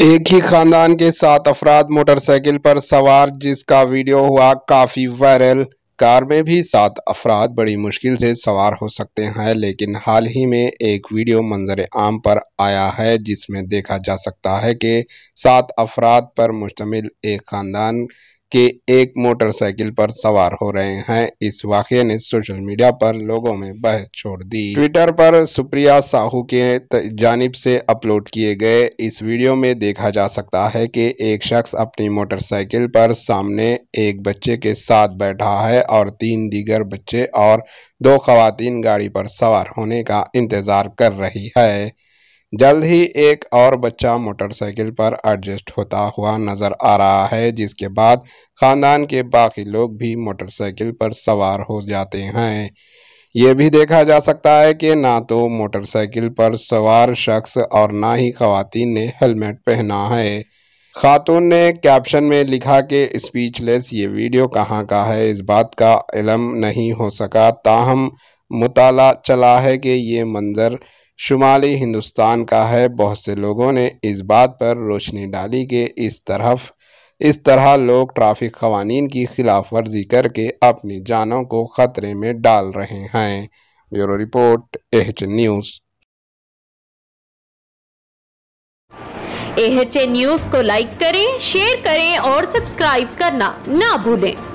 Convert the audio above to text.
एक ही खानदान के सात अफराद मोटरसाइकिल पर सवार जिसका वीडियो हुआ काफ़ी वायरल कार में भी सात अफराद बड़ी मुश्किल से सवार हो सकते हैं लेकिन हाल ही में एक वीडियो मंजर आम पर आया है जिसमें देखा जा सकता है कि सात अफराद पर मुश्तमिल एक खानदान के एक मोटरसाइकिल पर सवार हो रहे हैं इस वाक्य ने सोशल मीडिया पर लोगों में बहस छोड़ दी ट्विटर पर सुप्रिया साहू के जानब से अपलोड किए गए इस वीडियो में देखा जा सकता है कि एक शख्स अपनी मोटरसाइकिल पर सामने एक बच्चे के साथ बैठा है और तीन दीगर बच्चे और दो खातन गाड़ी पर सवार होने का इंतज़ार कर रही है जल्द ही एक और बच्चा मोटरसाइकिल पर एडजस्ट होता हुआ नजर आ रहा है जिसके बाद खानदान के बाकी लोग भी मोटरसाइकिल पर सवार हो जाते हैं ये भी देखा जा सकता है कि ना तो मोटरसाइकिल पर सवार शख्स और ना ही खातन ने हेलमेट पहना है खातून ने कैप्शन में लिखा कि स्पीचलेस ये वीडियो कहाँ का है इस बात का इलम नहीं हो सका ताहम मुताला चला है कि ये मंज़र शुमाली हिंदुस्तान का है बहुत से लोगों ने इस बात पर रोशनी डाली कि इस तरफ इस तरह लोग ट्रैफिक कवानीन की खिलाफ वर्जी करके अपनी जानों को ख़तरे में डाल रहे हैं bureau report H news H news को लाइक करें शेयर करें और सब्सक्राइब करना ना भूलें